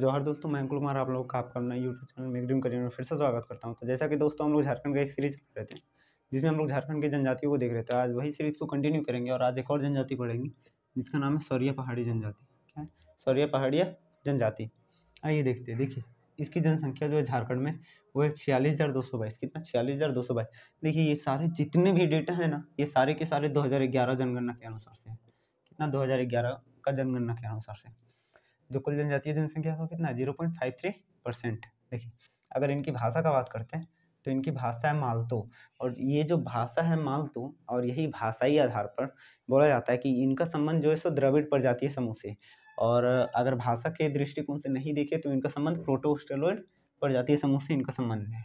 तो हर दोस्तों मैं अंकुल कुमार आप लोग का आपका अपना यूट्यूब चैनल मेगड्रीम करियर में फिर से स्वागत करता हूँ तो जैसा कि दोस्तों हम लोग झारखंड का एक सीरीज देख रहे थे जिसमें हम लोग झारखंड की जनजातियों को देख रहे थे आज वही सीरीज़ को कंटिन्यू करेंगे और आज एक और जनजाति पढ़ेंगे जिसका नाम है सौरिया पहाड़ी जनजाति क्या सौरिया पहाड़िया जनजाति आइए देखते हैं देखिए इसकी जनसंख्या जो है झारखंड में वो है छियालीस हज़ार दो सौ बाईस कितना छियालीस हज़ार दो सौ बाईस देखिए ये सारे जितने भी डेटा है ना ये सारे के सारे दो हज़ार ग्यारह जनगणना के अनुसार से कितना दो हज़ार ग्यारह का जनगणना के अनुसार से जो कुल जनजातीय जनसंख्या का कितना zero point five three percent देखिए अगर इनकी भाषा का बात करते हैं तो इनकी भाषा है मालतो और ये जो भाषा है मालतो और यही भाषाई आधार पर बोला जाता है कि इनका संबंध जो है सो द्रविड़ प्रजातीय समूह से और अगर भाषा के दृष्टिकोण से नहीं देखे तो इनका संबंध प्रोटोस्टेलोइड प्रजातीय समूह से इनका संबंध है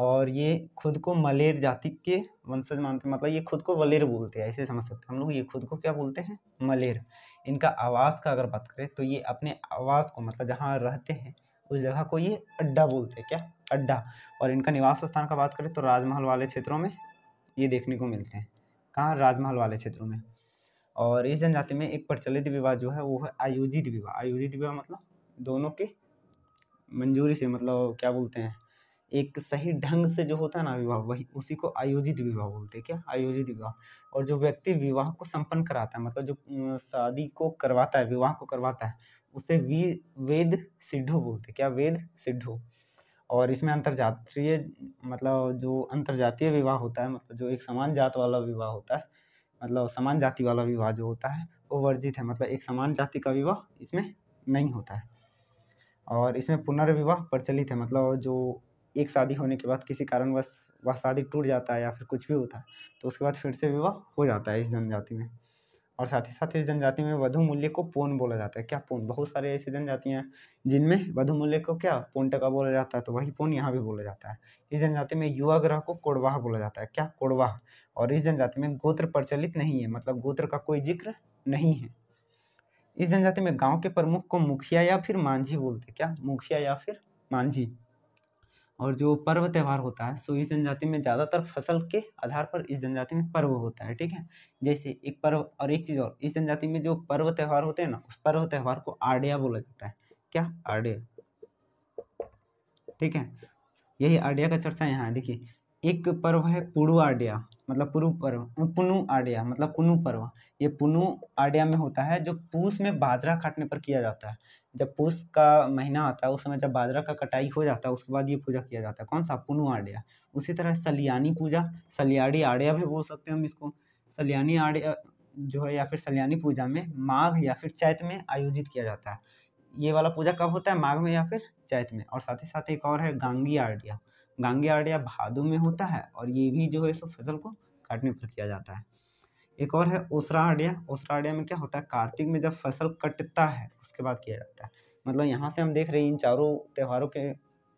और ये खुद को मलेर जाति के वंशज मानते हैं मतलब ये खुद को वलेर बोलते हैं ऐसे समझ सकते हैं हम लोग ये खुद को क्या बोलते हैं मलेर इनका आवास का अगर बात करें तो ये अपने आवास को मतलब जहाँ रहते हैं उस जगह को ये अड्डा बोलते हैं क्या अड्डा और इनका निवास स्थान का बात करें तो राजमहल वाले क्षेत्रों में ये देखने को मिलते हैं कहाँ राजमहल वाले क्षेत्रों में और इस जनजाति में एक प्रचलित विवाह जो है वो है आयोजित विवाह आयोजित विवाह मतलब दोनों के मंजूरी से मतलब क्या बोलते हैं एक सही ढंग से जो होता है ना विवाह वही उसी को आयोजित विवाह बोलते हैं क्या आयोजित विवाह और जो व्यक्ति विवाह को संपन्न कराता है मतलब जो शादी को करवाता है विवाह को करवाता है उसे वी वेद सिद्धो बोलते क्या वेद सिद्धो और इसमें अंतरजातीय मतलब जो अंतरजातीय विवाह होता है मतलब जो एक समान जात वाला विवाह होता है मतलब समान जाति वाला विवाह जो होता है वो वर्जित है मतलब एक समान जाति का विवाह इसमें नहीं होता है और इसमें पुनर्विवाह प्रचलित है मतलब जो एक शादी होने के बाद किसी कारणवश वह शादी टूट जाता है या फिर कुछ भी होता है तो उसके बाद फिर से विवाह हो जाता है इस जनजाति में और साथ ही साथ इस जनजाति में वधु मूल्य को पोन बोला जाता है क्या पोन बहुत सारे ऐसे जनजातियाँ जिनमें वधु मूल्य को क्या पोन टका बोला जाता है तो वही पोन यहाँ भी बोला जाता है इस जनजाति में युवा ग्रह को कोड़वाह बोला जाता है क्या कोड़वाह और इस जनजाति में गोत्र प्रचलित नहीं है मतलब गोत्र का कोई जिक्र नहीं है इस जनजाति में गाँव के प्रमुख को मुखिया या फिर मांझी बोलते क्या मुखिया या फिर मांझी और जो पर्व त्यौहार होता है सो इस जनजाति में ज़्यादातर फसल के आधार पर इस जनजाति में पर्व होता है ठीक है जैसे एक पर्व और एक चीज़ और इस जनजाति में जो पर्व त्यौहार होते हैं ना उस पर्व त्यौहार को आड़िया बोला जाता है क्या आड़िया ठीक है यही आड़िया का चर्चा यहाँ है देखिए एक पर्व है पुणु आड्या मतलब पुरु पर्व पुनु आड्या मतलब पुनू पर्व ये पुनु आड्या में होता है जो पूस में बाजरा काटने पर किया जाता है जब पूस का महीना आता है उस समय जब बाजरा का कटाई हो जाता है उसके बाद ये पूजा किया जाता है कौन सा पुनु आड्या उसी तरह सलियानी पूजा सलियाड़ी आड्या भी बोल सकते हैं हम इसको सलियानी आड्या जो है या फिर सलियानी पूजा में माघ या फिर चैत में आयोजित किया जाता है ये वाला पूजा कब होता है माघ में या फिर चैत में और साथ ही साथ एक और है गांगी आड्या गांगे आड़ या में होता है और ये भी जो है सो फसल को काटने पर किया जाता है एक और है ओसरा आड़िया ओसरा आड़िया में क्या होता है कार्तिक में जब फसल कटता है उसके बाद किया जाता है मतलब यहाँ से हम देख रहे हैं इन चारों त्योहारों के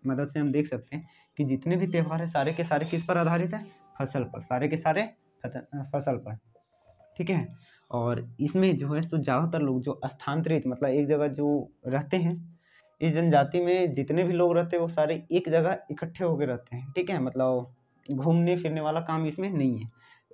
मदद से हम देख सकते हैं कि जितने भी त्यौहार हैं सारे के सारे किस पर आधारित है फसल पर सारे के सारे फसल पर ठीक है और इसमें जो है तो ज़्यादातर लोग जो स्थानांतरित मतलब एक जगह जो रहते हैं इस जनजाति में जितने भी लोग रहते हैं वो सारे एक जगह इकट्ठे होकर रहते हैं ठीक है मतलब घूमने फिरने वाला काम इसमें नहीं है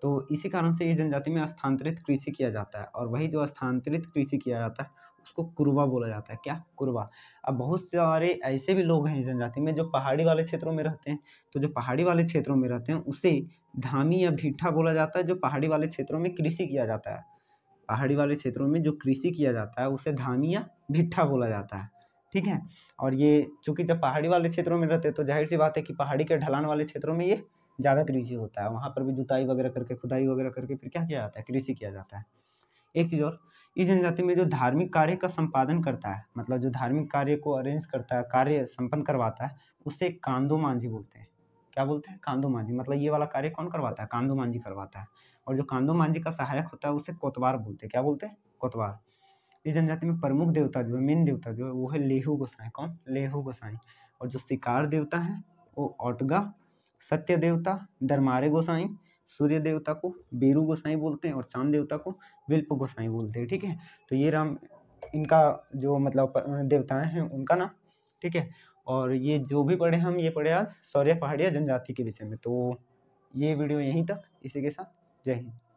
तो इसी कारण से इस जनजाति में स्थानांतरित कृषि किया जाता है और वही जो स्थानांतरित कृषि किया जाता है उसको कुरबा बोला जाता है क्या कुरबा अब बहुत सारे ऐसे भी लोग हैं इस जनजाति में जो पहाड़ी वाले क्षेत्रों में रहते हैं तो जो पहाड़ी वाले क्षेत्रों में रहते हैं उसे धामी या भीठा बोला जाता है जो पहाड़ी वाले क्षेत्रों में कृषि किया जाता है पहाड़ी वाले क्षेत्रों में जो कृषि किया जाता है उसे धामी या भीठा बोला जाता है ठीक है और ये चूंकि जब पहाड़ी वाले क्षेत्रों में रहते तो जाहिर सी बात है कि पहाड़ी के ढलान वाले क्षेत्रों में ये ज़्यादा कृषि होता है वहाँ पर भी जुताई वगैरह करके खुदाई वगैरह करके फिर क्या किया जाता है कृषि किया जाता है एक चीज़ और इस जनजाति में जो धार्मिक कार्य का संपादन करता है मतलब जो धार्मिक कार्य को अरेंज करता है कार्य संपन्न करवाता है उसे कांदो मांझी बोलते हैं क्या बोलते हैं कांदो मांझी मतलब ये वाला कार्य कौन करवाता है कांदो मांझी करवाता है और जो कांदो मांझी का सहायक होता है उसे कोतवार बोलते हैं क्या बोलते हैं कोतवार इस जनजाति में प्रमुख देवता जो है मेन देवता जो है वो है लेहू गोसाई कौन लेहू गोसाई और जो शिकार देवता है वो ओटगा सत्य देवता दरमारे गोसाई सूर्य देवता को बेरू गोसाई बोलते हैं और चांद देवता को विल्प गोसाई बोलते हैं ठीक है तो ये राम इनका जो मतलब देवताएं हैं उनका नाम ठीक है और ये जो भी पढ़े हम ये पढ़े आज सौर्य पहाड़िया जनजाति के विषय में तो ये वीडियो यहीं तक इसी के साथ जय हिंद